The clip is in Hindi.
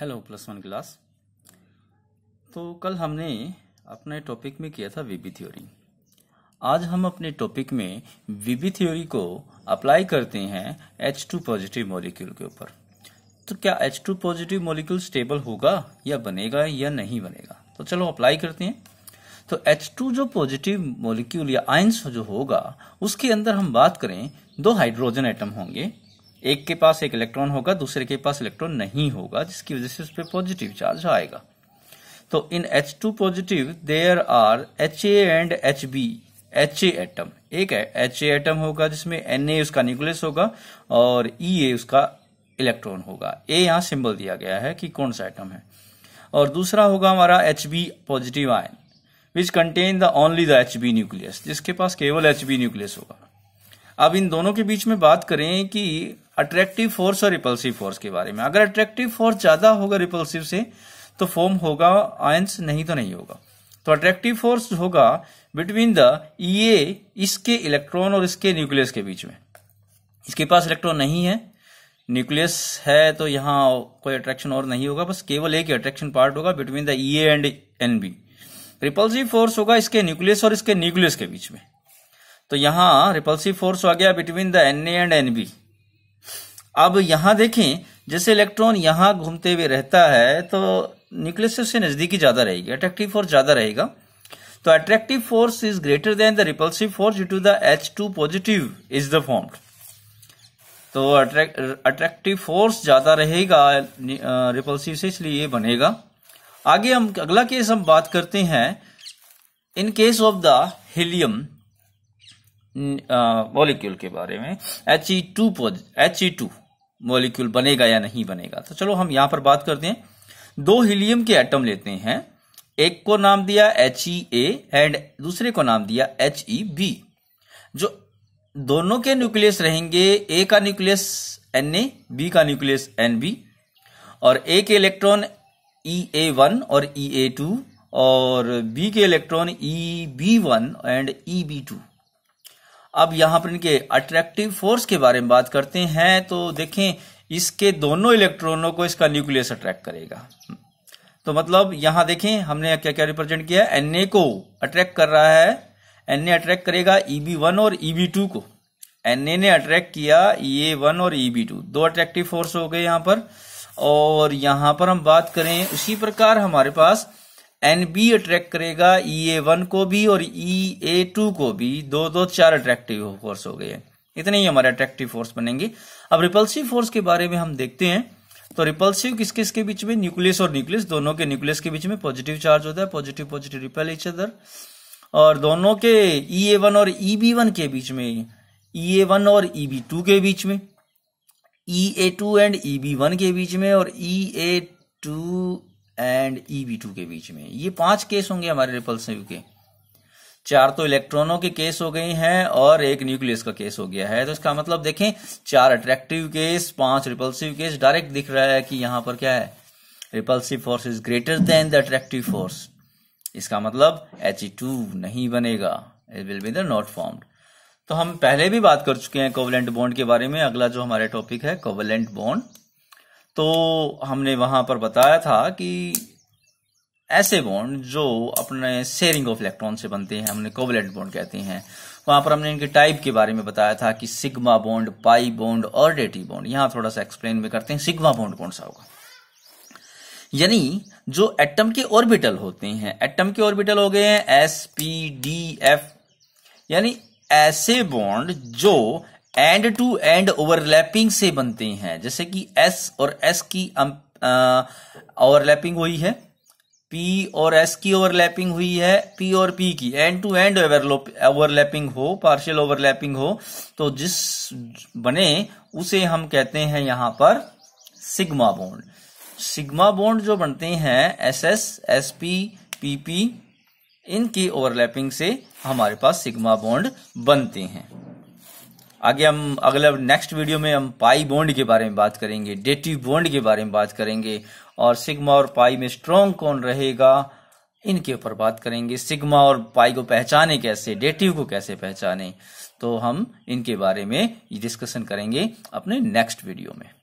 हेलो प्लस वन क्लास तो कल हमने अपने टॉपिक में किया था वीबी थ्योरी आज हम अपने टॉपिक में वीबी थ्योरी को अप्लाई करते हैं एच टू पॉजिटिव मॉलिक्यूल के ऊपर तो क्या H two positive molecule stable होगा या बनेगा या नहीं बनेगा तो चलो अप्लाई करते हैं तो एच टू जो पॉजिटिव मॉलिक्यूल या आइंस जो होगा उसके अंदर हम बात करें दो हाइड्रोजन एटम होंगे एक के पास एक इलेक्ट्रॉन होगा दूसरे के पास इलेक्ट्रॉन नहीं होगा जिसकी वजह से उस पर पॉजिटिव चार्ज आएगा तो in H two positive there are H A and H B H A atom एक है एच ए एटम होगा जिसमें एन ए उसका न्यूक्लियस होगा और ई e ए उसका इलेक्ट्रॉन होगा ए यहाँ सिंबल दिया गया है कि कौन सा एटम है और दूसरा होगा हमारा H B positive ion which contain the only the H B nucleus जिसके पास केवल एच बी न्यूक्लियस होगा अब इन दोनों के बीच में बात करें कि अट्रैक्टिव फोर्स और रिपल्सिव फोर्स के बारे में अगर अट्रैक्टिव फोर्स ज्यादा होगा रिपल्सिव से तो फॉर्म होगा आयंस नहीं तो नहीं होगा तो अट्रैक्टिव फोर्स होगा बिटवीन द ये इसके इलेक्ट्रॉन और इसके न्यूक्लियस के बीच में इसके पास इलेक्ट्रॉन नहीं है न्यूक्लियस है तो यहां कोई अट्रैक्शन और नहीं होगा बस केवल एक अट्रैक्शन पार्ट होगा between the E and NB repulsive force होगा इसके न्यूक्लियस और इसके न्यूक्लियस के बीच में तो यहां रिपल्सिव फोर्स आ गया between the N A and N B अब यहां देखें जैसे इलेक्ट्रॉन यहां घूमते हुए रहता है तो न्यूक्लियस से नजदीकी ज्यादा रहेगी अट्रैक्टिव फोर्स ज्यादा रहेगा तो attractive force is greater than the repulsive force due to the H two positive is the form तो अट्रैक्टिव फोर्स ज्यादा रहेगा रिपल्सिव uh, से इसलिए ये बनेगा आगे हम अगला केस हम बात करते हैं in case of the helium molecule के बारे में H E two H E two molecule बनेगा या नहीं बनेगा तो चलो हम यहां पर बात करते हैं दो हीलियम के एटम लेते हैं एक को नाम दिया एच ई ए एंड दूसरे को नाम दिया एच ई बी जो दोनों के न्यूक्लियस रहेंगे ए का न्यूक्लियस एन ए बी का न्यूक्लियस एन बी और ए के इलेक्ट्रॉन ई ए वन और ई ए टू और बी के electron E B one and E B two अब यहाँ पर इनके अट्रैक्टिव फोर्स के बारे में बात करते हैं तो देखें इसके दोनों इलेक्ट्रॉनों को इसका न्यूक्लियस अट्रैक्ट करेगा तो मतलब यहां देखें हमने क्या क्या रिप्रेजेंट किया एन ए को अट्रैक्ट कर रहा है एन अट्रैक्ट करेगा ईबी वन और ईबी टू को एन ए ने अट्रैक्ट किया ए वन और ईबी टू दो अट्रैक्टिव फोर्स हो गए यहां पर और यहां पर हम बात करें उसी प्रकार हमारे पास एन बी अट्रैक्ट करेगा ई ए वन को भी और ई ए टू को भी दो दो चार अट्रैक्टिव फोर्स हो गए इतने ही हमारे अट्रैक्टिव फोर्स बनेंगे अब रिपल्सिव फोर्स के बारे में हम देखते हैं तो रिपल्सिव किस किसके बीच में न्यूक्लियस और न्यूक्लियस दोनों के न्यूक्लियस के बीच में पॉजिटिव चार्ज होता है positive positive repel each other और दोनों के ई ए वन और ई बी वन के बीच में ई ए वन और ई बी टू के बीच में E A two and E B one के बीच में और E A two and E two के बीच में ये पांच केस होंगे हमारे रिपल्सिव के चार तो इलेक्ट्रॉनों के केस हो गए हैं और एक न्यूक्लियस का केस हो गया है तो इसका मतलब देखें चार अट्रैक्टिव केस पांच रिपल्सिव केस डायरेक्ट दिख रहा है कि यहां पर क्या है repulsive force is greater than the attractive force इसका मतलब एच टू e नहीं बनेगा it will be the not formed तो हम पहले भी बात कर चुके हैं कोवलेंट बॉन्ड के बारे में अगला जो हमारा टॉपिक है कोवलेंट बॉन्ड तो हमने वहां पर बताया था कि ऐसे बॉन्ड जो अपने शेयरिंग ऑफ इलेक्ट्रॉन से बनते हैं हमने कोवलेंट बॉन्ड कहते हैं वहां पर हमने इनके टाइप के बारे में बताया था कि सिग्मा बॉन्ड पाई बॉन्ड और डेटी बॉन्ड यहां थोड़ा सा एक्सप्लेन में करते हैं सिग्मा बॉन्ड कौन सा होगा यानी जो एटम के ऑर्बिटल होते हैं एटम के ऑर्बिटल हो गए हैं एस पी डी एफ यानी ऐसे बॉन्ड जो एंड टू एंड ओवरलैपिंग से बनते हैं जैसे कि एस और एस की ओवरलैपिंग हुई है पी और एस की ओवरलैपिंग हुई है पी और पी की एंड टू एंड ओवरलैपिंग हो पार्शियल ओवरलैपिंग हो तो जिस बने उसे हम कहते हैं यहां पर सिग्मा बॉन्ड सिग्मा बॉन्ड जो बनते हैं S S S P P P इनकी ओवरलैपिंग से हमारे पास सिग्मा बॉन्ड बनते हैं आगे हम अगले नेक्स्ट वीडियो में हम पाई बॉन्ड के बारे में बात करेंगे डेटिव बॉन्ड के बारे में बात करेंगे और सिग्मा और पाई में स्ट्रोंग कौन रहेगा इनके ऊपर बात करेंगे सिग्मा और पाई को पहचाने कैसे डेटिव को कैसे पहचाने तो हम इनके बारे में डिस्कशन करेंगे अपने नेक्स्ट वीडियो में